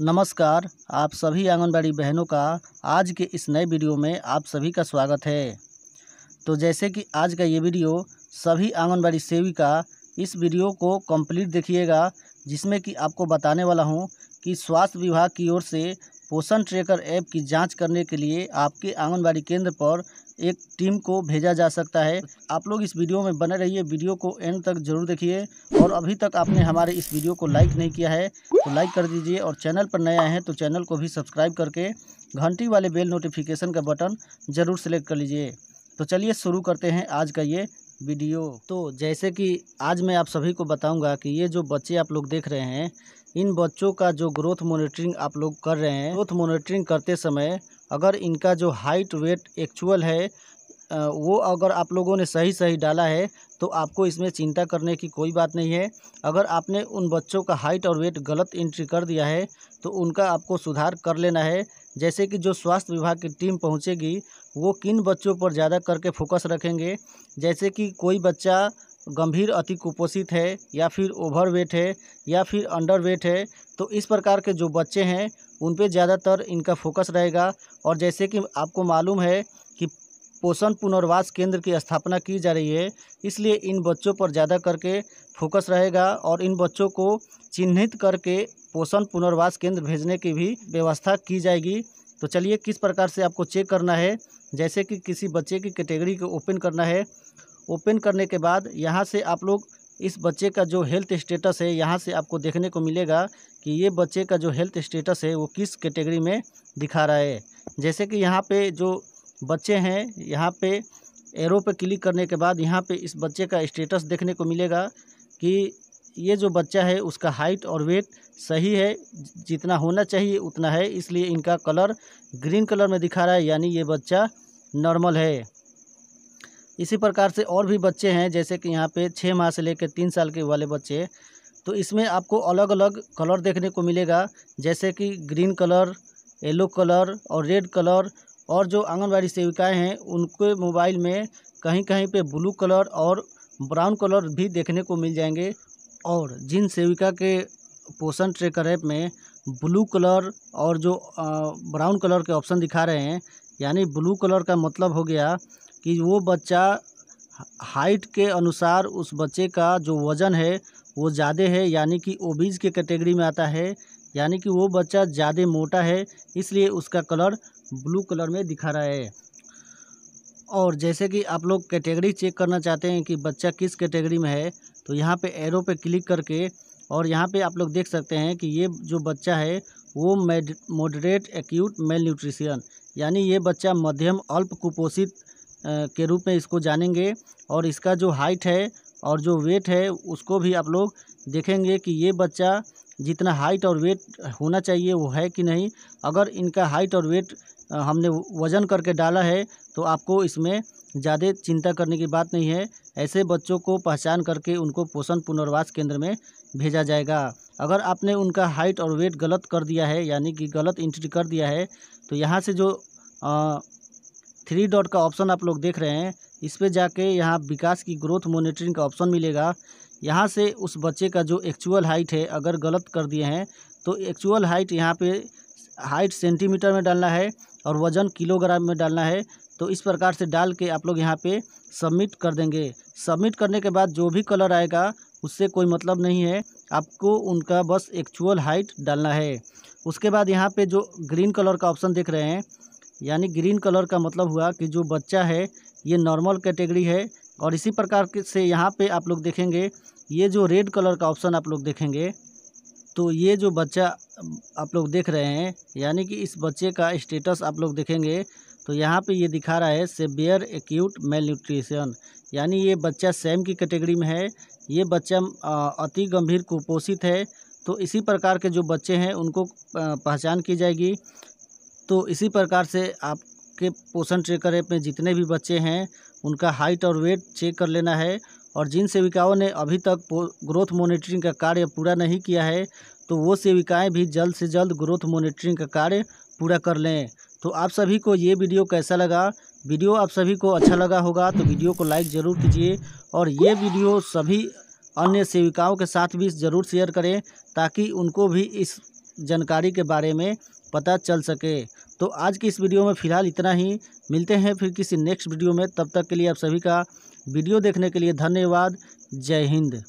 नमस्कार आप सभी आंगनबाड़ी बहनों का आज के इस नए वीडियो में आप सभी का स्वागत है तो जैसे कि आज का ये वीडियो सभी आंगनबाड़ी सेविका इस वीडियो को कंप्लीट देखिएगा जिसमें कि आपको बताने वाला हूँ कि स्वास्थ्य विभाग की ओर से पोषण ट्रेकर ऐप की जांच करने के लिए आपके आंगनबाड़ी केंद्र पर एक टीम को भेजा जा सकता है आप लोग इस वीडियो में बने रहिए वीडियो को एंड तक जरूर देखिए और अभी तक आपने हमारे इस वीडियो को लाइक नहीं किया है तो लाइक कर दीजिए और चैनल पर नए आए हैं तो चैनल को भी सब्सक्राइब करके घंटी वाले बेल नोटिफिकेशन का बटन ज़रूर सेलेक्ट कर लीजिए तो चलिए शुरू करते हैं आज का ये वीडियो तो जैसे कि आज मैं आप सभी को बताऊंगा कि ये जो बच्चे आप लोग देख रहे हैं इन बच्चों का जो ग्रोथ मॉनिटरिंग आप लोग कर रहे हैं ग्रोथ मॉनिटरिंग करते समय अगर इनका जो हाइट वेट एक्चुअल है वो अगर आप लोगों ने सही सही डाला है तो आपको इसमें चिंता करने की कोई बात नहीं है अगर आपने उन बच्चों का हाइट और वेट गलत एंट्री कर दिया है तो उनका आपको सुधार कर लेना है जैसे कि जो स्वास्थ्य विभाग की टीम पहुंचेगी वो किन बच्चों पर ज़्यादा करके फोकस रखेंगे जैसे कि कोई बच्चा गंभीर अति कुपोषित है या फिर ओवरवेट है या फिर अंडरवेट है तो इस प्रकार के जो बच्चे हैं उन पर ज़्यादातर इनका फोकस रहेगा और जैसे कि आपको मालूम है कि पोषण पुनर्वास केंद्र की स्थापना की जा रही है इसलिए इन बच्चों पर ज़्यादा करके फोकस रहेगा और इन बच्चों को चिन्हित करके पोषण पुनर्वास केंद्र भेजने की भी व्यवस्था की जाएगी तो चलिए किस प्रकार से आपको चेक करना है जैसे कि किसी बच्चे की कैटेगरी को ओपन करना है ओपन करने के बाद यहाँ से आप लोग इस बच्चे का जो हेल्थ स्टेटस है यहाँ से आपको देखने को मिलेगा कि ये बच्चे का जो हेल्थ स्टेटस है वो किस कैटेगरी में दिखा रहा है जैसे कि यहाँ पे जो बच्चे हैं यहाँ पे एरो पे क्लिक करने के बाद यहाँ पे इस बच्चे का स्टेटस देखने को मिलेगा कि ये जो बच्चा है उसका हाइट और वेट सही है जितना होना चाहिए उतना है इसलिए इनका कलर ग्रीन कलर में दिखा रहा है यानी ये बच्चा नॉर्मल है इसी प्रकार से और भी बच्चे हैं जैसे कि यहाँ पे छः माह से लेकर तीन साल के वाले बच्चे तो इसमें आपको अलग अलग कलर देखने को मिलेगा जैसे कि ग्रीन कलर येलो कलर और रेड कलर और जो आंगनबाड़ी सेविकाएँ हैं उनके मोबाइल में कहीं कहीं पर ब्लू कलर और ब्राउन कलर भी देखने को मिल जाएंगे और जिन सेविका के पोषण ट्रेकर ऐप में ब्लू कलर और जो ब्राउन कलर के ऑप्शन दिखा रहे हैं यानी ब्लू कलर का मतलब हो गया कि वो बच्चा हाइट के अनुसार उस बच्चे का जो वज़न है वो ज़्यादा है यानी कि ओबीज़ के कैटेगरी में आता है यानी कि वो बच्चा ज़्यादा मोटा है इसलिए उसका कलर ब्लू कलर में दिखा रहा है और जैसे कि आप लोग कैटेगरी चेक करना चाहते हैं कि बच्चा किस कैटेगरी में है तो यहाँ पे एरो पे क्लिक करके और यहाँ पे आप लोग देख सकते हैं कि ये जो बच्चा है वो मॉडरेट एक्यूट मेल न्यूट्रिशियन यानी ये बच्चा मध्यम अल्प कुपोषित के रूप में इसको जानेंगे और इसका जो हाइट है और जो वेट है उसको भी आप लोग देखेंगे कि ये बच्चा जितना हाइट और वेट होना चाहिए वो है कि नहीं अगर इनका हाइट और वेट हमने वज़न करके डाला है तो आपको इसमें ज़्यादा चिंता करने की बात नहीं है ऐसे बच्चों को पहचान करके उनको पोषण पुनर्वास केंद्र में भेजा जाएगा अगर आपने उनका हाइट और वेट गलत कर दिया है यानी कि गलत इंट्री कर दिया है तो यहाँ से जो आ, थ्री डॉट का ऑप्शन आप लोग देख रहे हैं इस पर जाके यहाँ विकास की ग्रोथ मोनिटरिंग का ऑप्शन मिलेगा यहाँ से उस बच्चे का जो एक्चुअल हाइट है अगर गलत कर दिए हैं तो एक्चुअल हाइट यहाँ पे हाइट सेंटीमीटर में डालना है और वज़न किलोग्राम में डालना है तो इस प्रकार से डाल के आप लोग यहाँ पे सबमिट कर देंगे सबमिट करने के बाद जो भी कलर आएगा उससे कोई मतलब नहीं है आपको उनका बस एक्चुअल हाइट डालना है उसके बाद यहाँ पे जो ग्रीन कलर का ऑप्शन देख रहे हैं यानी ग्रीन कलर का मतलब हुआ कि जो बच्चा है ये नॉर्मल कैटेगरी है और इसी प्रकार से यहाँ पे आप लोग देखेंगे ये जो रेड कलर का ऑप्शन आप लोग देखेंगे तो ये जो बच्चा आप लोग देख रहे हैं यानी कि इस बच्चे का स्टेटस आप लोग देखेंगे तो यहाँ पे ये दिखा रहा है सेबियर एक्यूट मेल न्यूट्रिशन यानी ये बच्चा सेम की कैटेगरी में है ये बच्चा अति गंभीर कुपोषित है तो इसी प्रकार के जो बच्चे हैं उनको पहचान की जाएगी तो इसी प्रकार से आपके पोषण ट्रेकर ऐप में जितने भी बच्चे हैं उनका हाइट और वेट चेक कर लेना है और जिन सेविकाओं ने अभी तक ग्रोथ मॉनिटरिंग का कार्य पूरा नहीं किया है तो वो सेविकाएं भी जल्द से जल्द ग्रोथ मॉनिटरिंग का कार्य पूरा कर लें तो आप सभी को ये वीडियो कैसा लगा वीडियो आप सभी को अच्छा लगा होगा तो वीडियो को लाइक ज़रूर कीजिए और ये वीडियो सभी अन्य सेविकाओं के साथ भी ज़रूर शेयर करें ताकि उनको भी इस जानकारी के बारे में पता चल सके तो आज की इस वीडियो में फ़िलहाल इतना ही मिलते हैं फिर किसी नेक्स्ट वीडियो में तब तक के लिए आप सभी का वीडियो देखने के लिए धन्यवाद जय हिंद